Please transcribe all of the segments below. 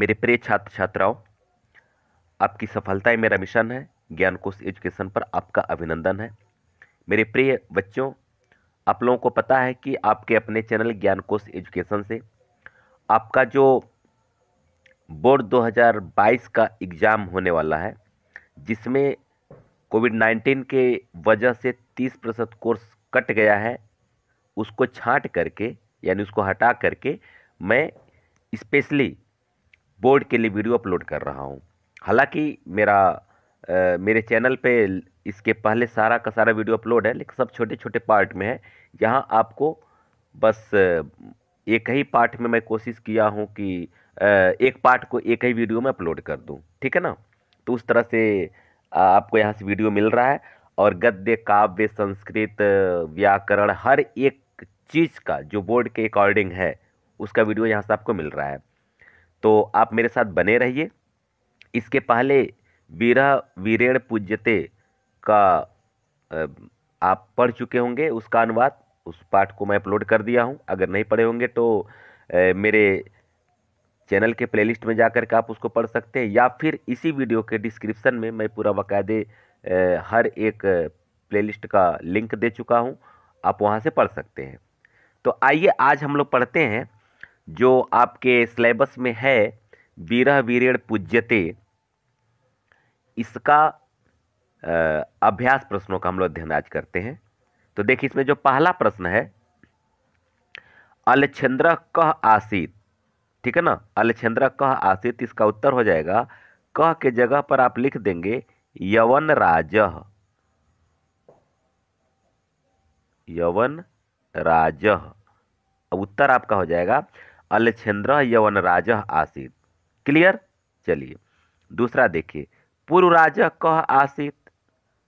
मेरे प्रिय छात्र छात्राओं आपकी सफलताएं मेरा मिशन है ज्ञान कोष एजुकेशन पर आपका अभिनंदन है मेरे प्रिय बच्चों आप लोगों को पता है कि आपके अपने चैनल ज्ञान कोष एजुकेशन से आपका जो बोर्ड 2022 का एग्ज़ाम होने वाला है जिसमें कोविड 19 के वजह से 30 प्रतिशत कोर्स कट गया है उसको छांट करके यानी उसको हटा करके मैं स्पेशली बोर्ड के लिए वीडियो अपलोड कर रहा हूँ हालांकि मेरा आ, मेरे चैनल पे इसके पहले सारा का सारा वीडियो अपलोड है लेकिन सब छोटे छोटे पार्ट में है यहाँ आपको बस एक ही पार्ट में मैं कोशिश किया हूँ कि आ, एक पार्ट को एक ही वीडियो में अपलोड कर दूँ ठीक है ना तो उस तरह से आपको यहाँ से वीडियो मिल रहा है और गद्य काव्य संस्कृत व्याकरण हर एक चीज़ का जो बोर्ड के अकॉर्डिंग है उसका वीडियो यहाँ से आपको मिल रहा है तो आप मेरे साथ बने रहिए इसके पहले वीरा वीरेण पूज्यते का आप पढ़ चुके होंगे उसका अनुवाद उस पाठ को मैं अपलोड कर दिया हूँ अगर नहीं पढ़े होंगे तो मेरे चैनल के प्लेलिस्ट में जा कर के आप उसको पढ़ सकते हैं या फिर इसी वीडियो के डिस्क्रिप्शन में मैं पूरा बाकायदे हर एक प्लेलिस्ट का लिंक दे चुका हूँ आप वहाँ से पढ़ सकते हैं तो आइए आज हम लोग पढ़ते हैं जो आपके सिलेबस में है वीरह वीरेण पूज्यते इसका अभ्यास प्रश्नों का हम लोग अध्ययन आज करते हैं तो देखिए इसमें जो पहला प्रश्न है अलेक्सेंद्र कह आसित ठीक है ना अलेक्सेंद्र कह आसित इसका उत्तर हो जाएगा कह के जगह पर आप लिख देंगे यवन राज यवन राज उत्तर आपका हो जाएगा अलछेन्द्र यवन राज आसित क्लियर चलिए दूसरा देखिए पूर्व राज कह आसित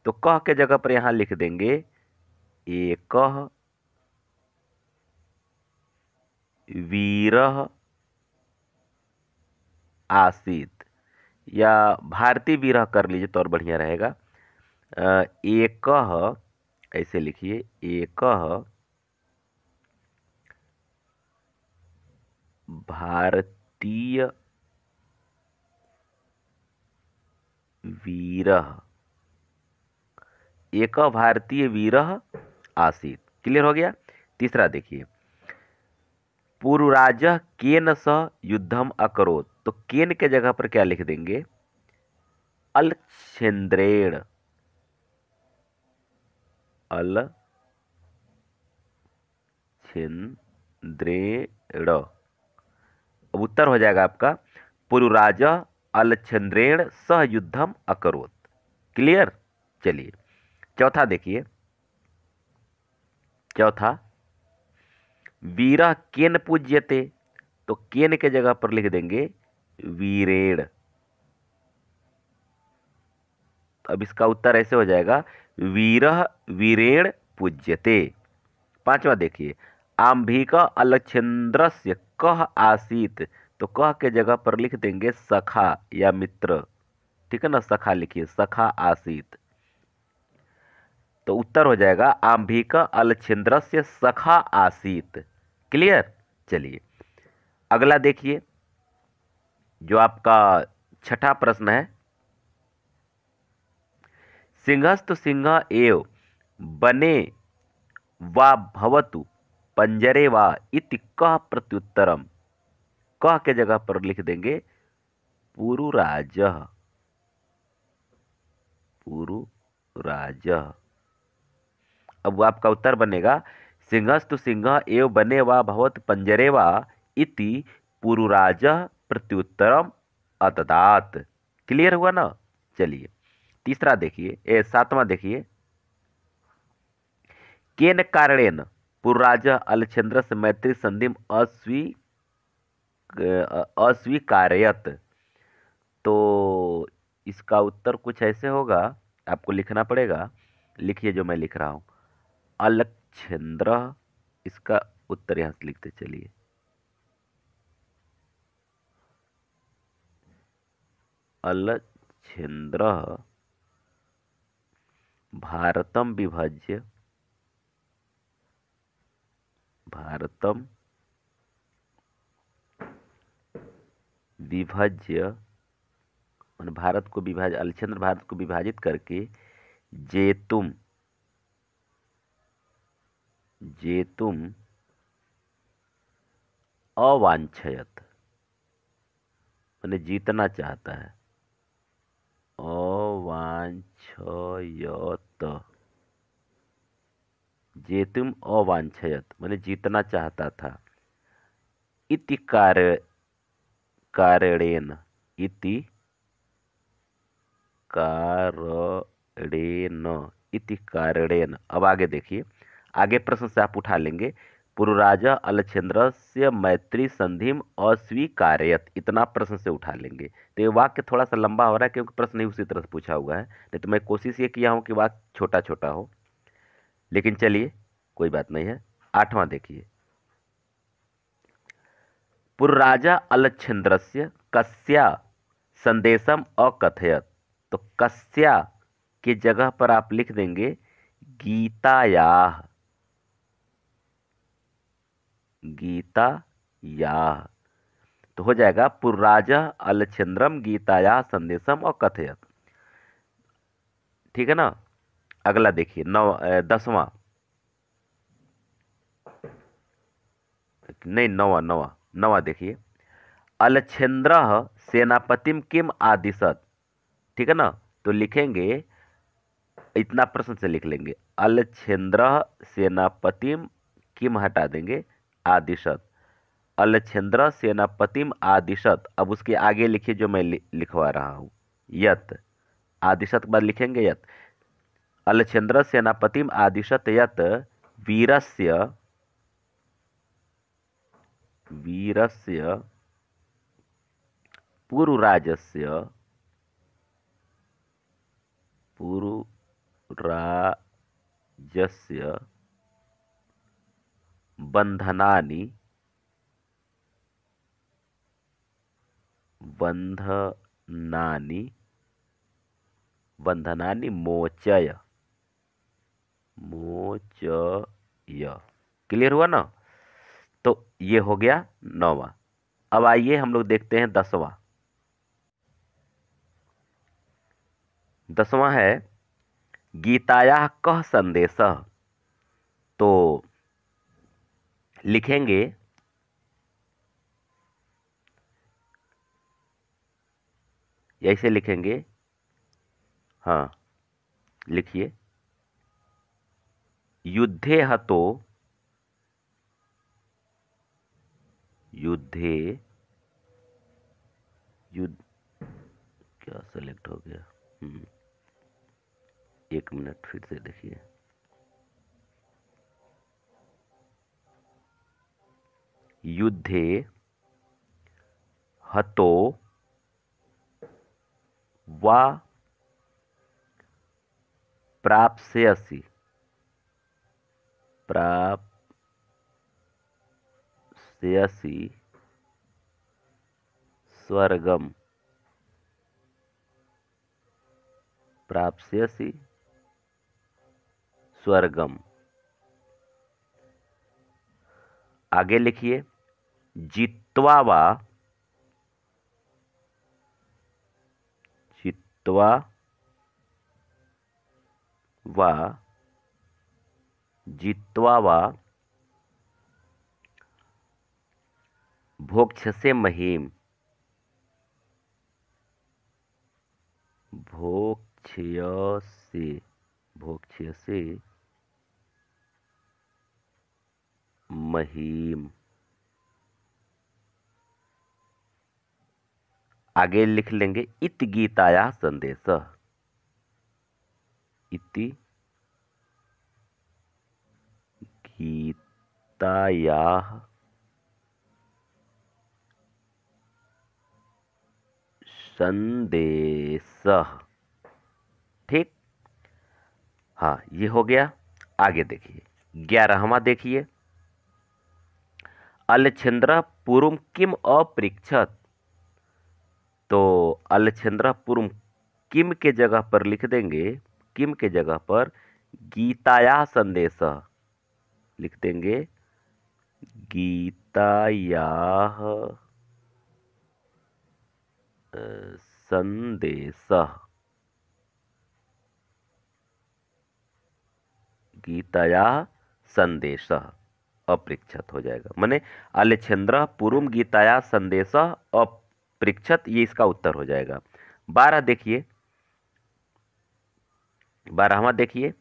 तो कह के जगह पर यहाँ लिख देंगे एक वीर आसित या भारतीय वीर कर लीजिए तो और बढ़िया रहेगा एक ऐसे लिखिए एक भारतीय वीर एक भारतीय वीर आसित क्लियर हो गया तीसरा देखिए पूर्व राज केन सह युद्धम अकरोत तो केन के जगह पर क्या लिख देंगे अलक्षेंद्रेण अल छिंद्रेण अब उत्तर हो जाएगा आपका पुरुराज अलचंद्रेण सह युद्धम अकरोत क्लियर चलिए चौथा देखिए चौथा वीर केन पूज्यते तो केन के जगह पर लिख देंगे वीरेण अब इसका उत्तर ऐसे हो जाएगा वीर वीरेण पूज्यते पांचवा देखिए आम्भिक अलक्षेन्द्रस्य कह आसित तो कह के जगह पर लिख देंगे सखा या मित्र ठीक है ना सखा लिखिए सखा आसित तो उत्तर हो जाएगा आम्भिक अलछिंद्र से सखा आसित क्लियर चलिए अगला देखिए जो आपका छठा प्रश्न है सिंहस्थ सिंह एव बने वा भवतु पंजरे वा इति क प्रत्युत्तरम क के जगह पर लिख देंगे पुरुराज राज अब आपका उत्तर बनेगा सिंहस्तु सिंह एव बने वा भवत पंजरे वा इति पुरुराज प्रत्युत्तरम अतदात क्लियर हुआ ना चलिए तीसरा देखिए ए सातवां देखिए केन कारणेन राजा अलेक्जेंद्र से मैत्री संधि अस्वी अस्वीकार्यत तो इसका उत्तर कुछ ऐसे होगा आपको लिखना पड़ेगा लिखिए जो मैं लिख रहा हूँ अलेक्जेंद्र इसका उत्तर यहाँ से लिखते चलिए अलेक्जेंद्र भारतम विभज्य भारतं विभज्य भारत को विभाज अलचंद्र भारत को विभाजित करके जेतुम जेतुम अवांछयत मैंने जीतना चाहता है अवांछयत जेतुम अवांछयत मैंने मतलब जीतना चाहता था इति कार्य कारणेन इति कारणेन इति कारणेन अब आगे देखिए आगे प्रश्न से आप उठा लेंगे पुरुराजा अलक्षेन्द्र से मैत्री संधिम अस्वीकारयत इतना प्रश्न से उठा लेंगे तो ये वाक्य थोड़ा सा लंबा हो रहा है क्योंकि प्रश्न ही उसी तरह से पूछा हुआ है नहीं तो मैं कोशिश ये किया हूँ कि वाक्य छोटा छोटा हो लेकिन चलिए कोई बात नहीं है आठवां देखिए पुर्राजा अलच्छिंद्रस्य कस्या संदेशम अकथयत तो कस्या के जगह पर आप लिख देंगे गीताया गीता या तो हो जाएगा पुर्राजा अलच्छिंद्रम गीताया संदेशम अकथयत ठीक है ना अगला देखिए नौ दसवां नहीं नवा नवा नवा देखिए अलछेन्द्र सेनापतिम किम आदिशत ठीक है ना तो लिखेंगे इतना प्रश्न से लिख लेंगे अलछेन्द्र सेनापतिम किम हटा देंगे आदिशत अलछेन्द्र सेनापतिम आदिशत अब उसके आगे लिखिए जो मैं लिखवा रहा हूँ यत आदिशत के बाद लिखेंगे यत अलचंद्र सेनापति आदिशत यत वीर वीर वीरस्य से पुरुराजस्य से बंधना बंधना बंधना मोचय मोचय क्लियर हुआ ना तो ये हो गया नौवा अब आइए हम लोग देखते हैं दसवा दसवां है गीताया कह संदेश तो लिखेंगे ऐसे लिखेंगे हाँ लिखिए युद्धे हतो युद्धे युद्ध क्या सेलेक्ट हो गया हम्म, एक मिनट फिर से देखिए युद्धे हतो वा प्राप्स्यसि प्राप्यसी स्वर्गम प्राप्यसी स्वर्गम आगे लिखिए जित्वा वा जित्वा वा जित्वा वा भोक्षसे महीम भोक्षयसे भोक्षयसे महीम आगे लिख लेंगे इत गीताया संदेश इति गीतायाः संदेशः ठीक हाँ ये हो गया आगे देखिए ग्यारहवा देखिए अलेक्सेंद्रा पूर्व किम अपृक्षत तो अलेक्सेंद्रा पूर्व किम के जगह पर लिख देंगे किम के जगह पर गीताया संदेश लिख देंगे गीताया संदेश गीताया संदेश अपृक्षत हो जाएगा माने अलेक्सेंद्र पूर्व गीताया संदेश अपृक्षत ये इसका उत्तर हो जाएगा बारह देखिए बारहवा देखिए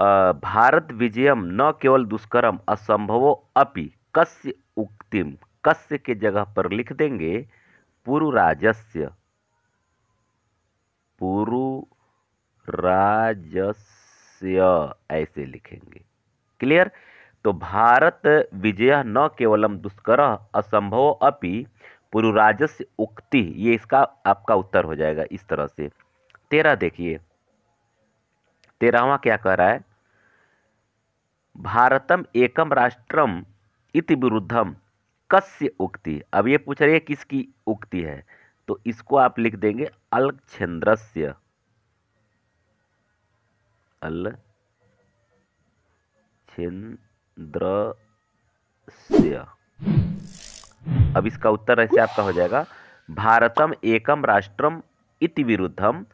भारत विजयम न केवल दुष्कर्म असंभवो अपि कस्य उक्तिम कस्य के जगह पर लिख देंगे पूर्व राजस्य पूर्व राजस्य ऐसे लिखेंगे क्लियर तो भारत विजय न केवलम दुष्कर असंभव अपि राजस्य उक्ति ये इसका आपका उत्तर हो जाएगा इस तरह से तेरह देखिए तेरहवा क्या कह रहा है भारतम एकम राष्ट्रम इति विरुद्धम कस्य उक्ति अब ये पूछ रही है किसकी उक्ति है तो इसको आप लिख देंगे अलक्षेंद्रस्य अल छेन्द्रस्य अब इसका उत्तर ऐसे आपका हो जाएगा भारतम एकम राष्ट्रम इति विरुद्धम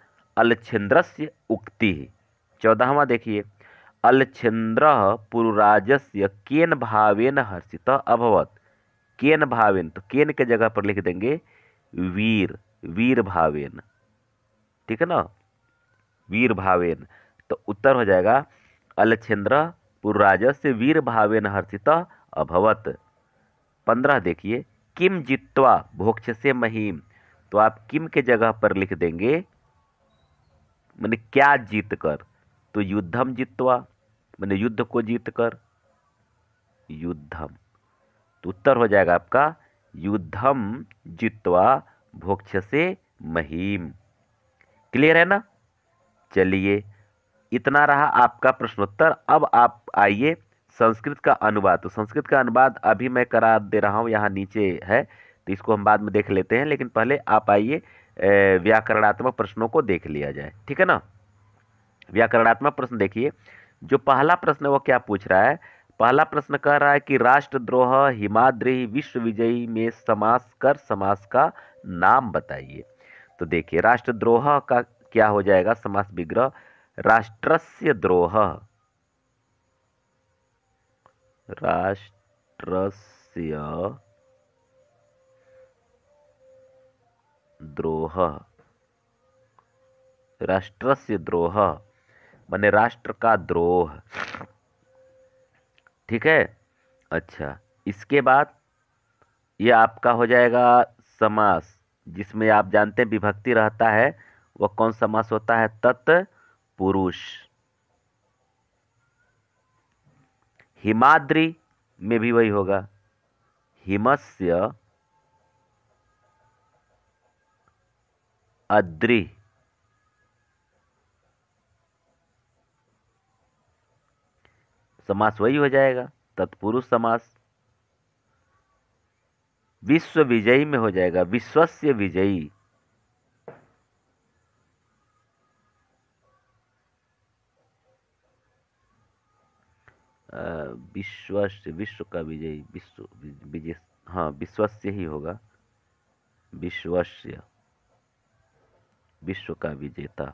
से उक्ति चौदहवा देखिए पुरुराज से केन भावेन हर्षित अभवत केन भावेन तो केन के जगह पर लिख देंगे वीर वीर भावेन ठीक है ना वीर भावेन तो उत्तर हो जाएगा अलछेन्द्र से वीर भावेन हर्षित अभवत पंद्रह देखिए किम जित्वा भोक्ष से महीम तो आप किम के जगह पर लिख देंगे मैंने क्या जीत कर तो युद्धम जित्वा मैंने युद्ध को जीत कर युद्धम तो उत्तर हो जाएगा आपका युद्धम जीतवा भोक्ष से महीम क्लियर है ना चलिए इतना रहा आपका प्रश्नोत्तर अब आप आइए संस्कृत का अनुवाद तो संस्कृत का अनुवाद अभी मैं करा दे रहा हूँ यहाँ नीचे है तो इसको हम बाद में देख लेते हैं लेकिन पहले आप आइए व्याकरणात्मक प्रश्नों को देख लिया जाए ठीक है ना व्याकरणात्मक प्रश्न देखिए जो पहला प्रश्न वो क्या पूछ रहा है पहला प्रश्न कह रहा है कि राष्ट्रद्रोह हिमाद्री विश्व विजयी में समास कर समास का नाम बताइए तो देखिए राष्ट्रद्रोह का क्या हो जाएगा समास विग्रह राष्ट्रस्य द्रोह राष्ट्रस्य द्रोह राष्ट्रस्य द्रोह मैंने राष्ट्र का द्रोह ठीक है अच्छा इसके बाद ये आपका हो जाएगा समास जिसमें आप जानते हैं विभक्ति रहता है वह कौन समास होता है पुरुष हिमाद्री में भी वही होगा हिमस्य अद्री समास वही हो जाएगा तत्पुरुष समास विश्व विजयी में हो जाएगा विश्वस्य विजयी विश्व विश्व का विजयी विश्व विजय हाँ विश्वस्य ही होगा विश्वस्य विश्व का विजेता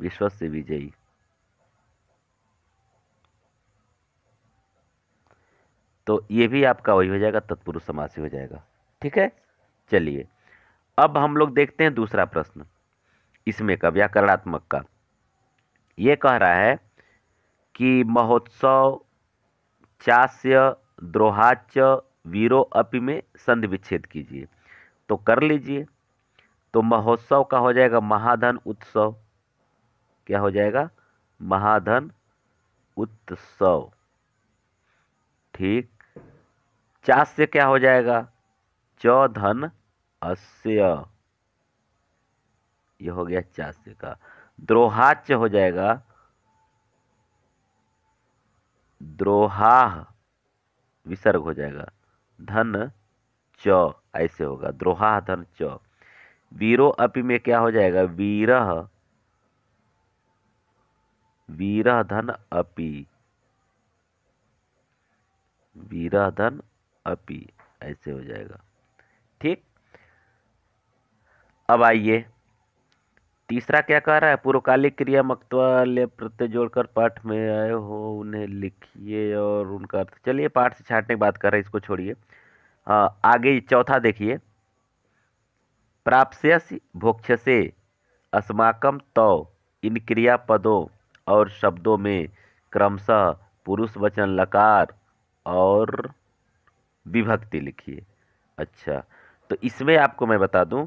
विश्वस्य विजयी तो ये भी आपका वही हो जाएगा तत्पुरुष समासी हो जाएगा ठीक है चलिए अब हम लोग देखते हैं दूसरा प्रश्न इसमें का व्याकरणात्मक का ये कह रहा है कि महोत्सव चास्य द्रोहाच्य वीरो अपि में संधि विच्छेद कीजिए तो कर लीजिए तो महोत्सव का हो जाएगा महाधन उत्सव क्या हो जाएगा महाधन उत्सव ठीक चास से क्या हो जाएगा चौधन अस्य यह हो गया चास्य का द्रोहाच्य हो जाएगा द्रोहाह विसर्ग हो जाएगा धन च ऐसे होगा द्रोहा धन च वीरो अपि में क्या हो जाएगा वीरह वीरह धन अपि वीरा धन अपी ऐसे हो जाएगा ठीक अब आइए तीसरा क्या कह रहा है पूर्वकालिक क्रिया मक्तवाले प्रत्यय जोड़कर पाठ में आए हो उन्हें लिखिए और उनका अर्थ चलिए पाठ से छाटने की बात कर रहे हैं इसको छोड़िए आगे चौथा देखिए भोक्ष भोक्षसे अस्माकम तव इन क्रिया पदों और शब्दों में क्रमशः पुरुष वचन लकार और विभक्ति लिखिए अच्छा तो इसमें आपको मैं बता दूं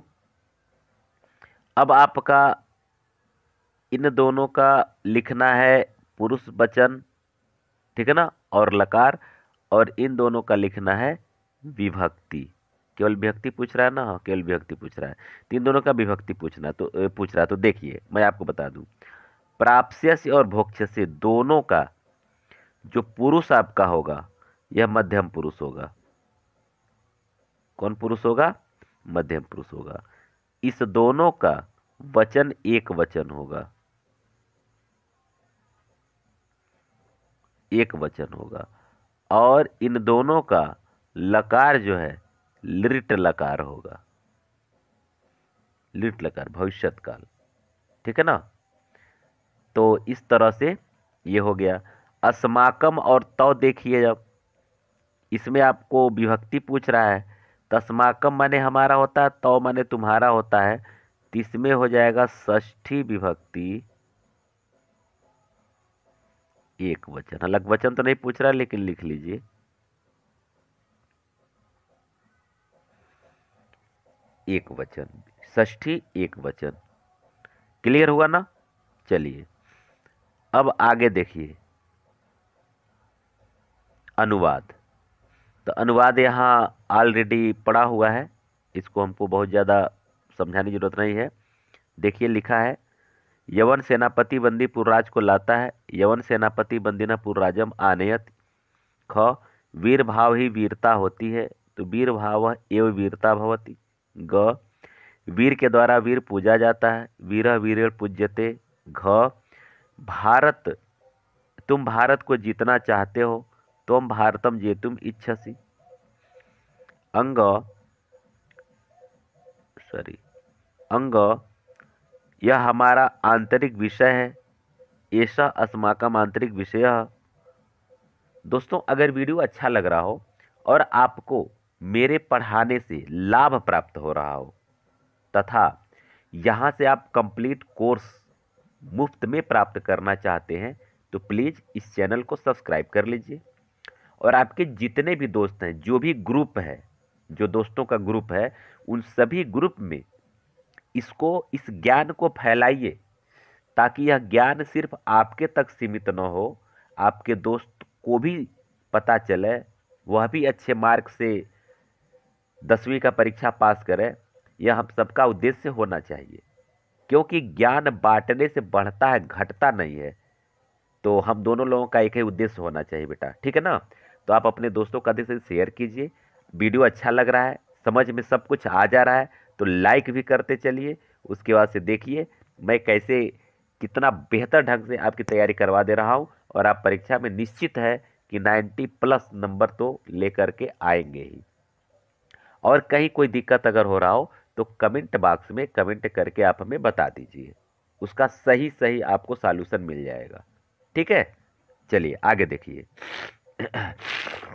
अब आपका इन दोनों का लिखना है पुरुष वचन ठीक है ना और लकार और इन दोनों का लिखना है विभक्ति केवल विभक्ति पूछ रहा है ना हाँ, केवल विभक्ति पूछ रहा है तीन तो दोनों का विभक्ति पूछना तो पूछ रहा है तो देखिए मैं आपको बता दूं प्राप्स्य और भोक्ष्य दोनों का जो पुरुष आपका होगा यह मध्यम पुरुष होगा कौन पुरुष होगा मध्यम पुरुष होगा इस दोनों का वचन एक वचन होगा एक वचन होगा और इन दोनों का लकार जो है लिट लकार होगा लिट लकार भविष्यत काल ठीक है ना तो इस तरह से ये हो गया अस्माकम और तव तो देखिए जब इसमें आपको विभक्ति पूछ रहा है तस्माकम माने हमारा होता है तो माने तुम्हारा होता है इसमें हो जाएगा ष्ठी विभक्ति एक वचन अलग वचन तो नहीं पूछ रहा लेकिन लिख लीजिए एक वचन ष्ठी एक वचन क्लियर हुआ ना चलिए अब आगे देखिए अनुवाद तो अनुवाद यहाँ ऑलरेडी पड़ा हुआ है इसको हमको बहुत ज़्यादा समझाने की जरूरत नहीं है देखिए लिखा है यवन सेनापति बंदी पुरराज को लाता है यवन सेनापति बंदिना पुरराजम आनयत ख वीर भाव ही वीरता होती है तो वीर भाव एवं वीरता भवती ग वीर के द्वारा वीर पूजा जाता है वीर वीर पूज्यते घ भारत तुम भारत को जीतना चाहते हो तम भारतं जेतुम् इच्छसि अंग सॉरी अंग यह हमारा आंतरिक विषय है ऐसा का आंतरिक विषय दोस्तों अगर वीडियो अच्छा लग रहा हो और आपको मेरे पढ़ाने से लाभ प्राप्त हो रहा हो तथा यहाँ से आप कंप्लीट कोर्स मुफ्त में प्राप्त करना चाहते हैं तो प्लीज़ इस चैनल को सब्सक्राइब कर लीजिए और आपके जितने भी दोस्त हैं जो भी ग्रुप है जो दोस्तों का ग्रुप है उन सभी ग्रुप में इसको इस ज्ञान को फैलाइए ताकि यह ज्ञान सिर्फ आपके तक सीमित न हो आपके दोस्त को भी पता चले वह भी अच्छे मार्क से दसवीं का परीक्षा पास करें यह हम सबका उद्देश्य होना चाहिए क्योंकि ज्ञान बांटने से बढ़ता है घटता नहीं है तो हम दोनों लोगों का एक ही उद्देश्य होना चाहिए बेटा ठीक है ना तो आप अपने दोस्तों का अधिक से शेयर कीजिए वीडियो अच्छा लग रहा है समझ में सब कुछ आ जा रहा है तो लाइक भी करते चलिए उसके बाद से देखिए मैं कैसे कितना बेहतर ढंग से आपकी तैयारी करवा दे रहा हूँ और आप परीक्षा में निश्चित है कि नाइन्टी प्लस नंबर तो लेकर के आएंगे ही और कहीं कोई दिक्कत अगर हो रहा हो तो कमेंट बॉक्स में कमेंट करके आप हमें बता दीजिए उसका सही सही आपको सॉल्यूशन मिल जाएगा ठीक है चलिए आगे देखिए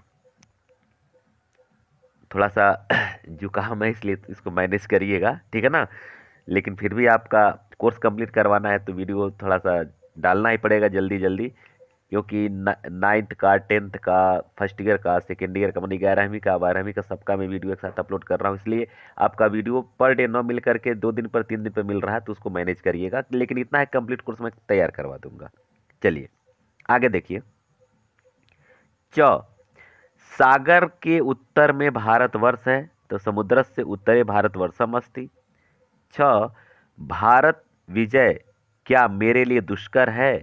थोड़ा सा जुकाम है इसलिए तो इसको मैनेज करिएगा ठीक है ना लेकिन फिर भी आपका कोर्स कंप्लीट करवाना है तो वीडियो थोड़ा सा डालना ही पड़ेगा जल्दी जल्दी क्योंकि नाइन्थ का टेंथ का फर्स्ट ईयर का सेकेंड ईयर का मानी ग्यारहवीं का बारहवीं का सबका मैं वीडियो एक साथ अपलोड कर रहा हूँ इसलिए आपका वीडियो पर डे ना मिल करके दो दिन पर तीन दिन पर मिल रहा है तो उसको मैनेज करिएगा लेकिन इतना है कंप्लीट कोर्स मैं तैयार करवा दूँगा चलिए आगे देखिए च सागर के उत्तर में भारतवर्ष है तो समुद्र से उत्तरे भारतवर्षम अस्ति छ भारत विजय क्या मेरे लिए दुष्कर है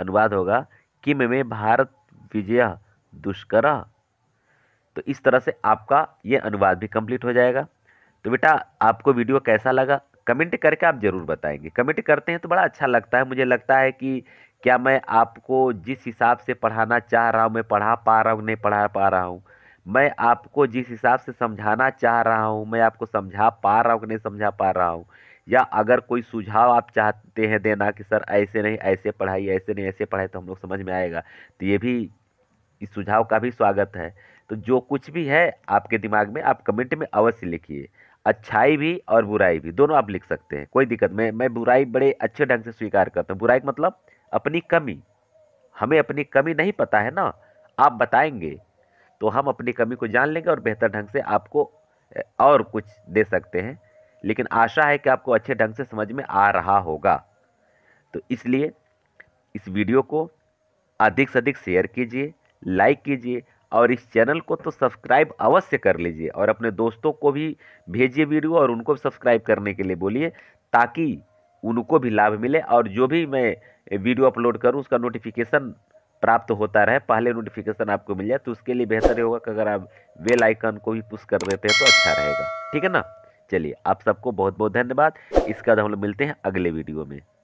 अनुवाद होगा किम में भारत विजय दुष्कर तो इस तरह से आपका ये अनुवाद भी कंप्लीट हो जाएगा तो बेटा आपको वीडियो कैसा लगा कमेंट करके आप ज़रूर बताएंगे कमेंट करते हैं तो बड़ा अच्छा लगता है मुझे लगता है कि क्या मैं आपको जिस हिसाब से पढ़ाना चाह रहा हूँ मैं पढ़ा पा रहा हूँ नहीं पढ़ा पा रहा हूँ मैं आपको जिस हिसाब से समझाना चाह रहा हूँ मैं आपको समझा पा रहा हूँ कि नहीं समझा पा रहा हूँ या अगर कोई सुझाव आप चाहते हैं देना कि सर ऐसे नहीं ऐसे पढ़ाई ऐसे नहीं ऐसे पढ़ाई तो हम लोग समझ में आएगा तो ये भी इस सुझाव का भी स्वागत है तो जो कुछ भी है आपके दिमाग में आप कमेंट में अवश्य लिखिए अच्छाई भी और बुराई भी दोनों आप लिख सकते हैं कोई दिक्कत मैं मैं बुराई बड़े अच्छे ढंग से स्वीकार करता हूँ बुराई मतलब अपनी कमी हमें अपनी कमी नहीं पता है ना आप बताएंगे तो हम अपनी कमी को जान लेंगे और बेहतर ढंग से आपको और कुछ दे सकते हैं लेकिन आशा है कि आपको अच्छे ढंग से समझ में आ रहा होगा तो इसलिए इस वीडियो को अधिक से अधिक शेयर कीजिए लाइक कीजिए और इस चैनल को तो सब्सक्राइब अवश्य कर लीजिए और अपने दोस्तों को भी भेजिए वीडियो और उनको भी सब्सक्राइब करने के लिए बोलिए ताकि उनको भी लाभ मिले और जो भी मैं वीडियो अपलोड करूँ उसका नोटिफिकेशन प्राप्त होता रहे पहले नोटिफिकेशन आपको मिल जाए तो उसके लिए बेहतर होगा कि अगर आप वेल आइकन को भी पुश कर देते हैं तो अच्छा रहेगा ठीक है ना चलिए आप सबको बहुत बहुत धन्यवाद इसका हम लोग मिलते हैं अगले वीडियो में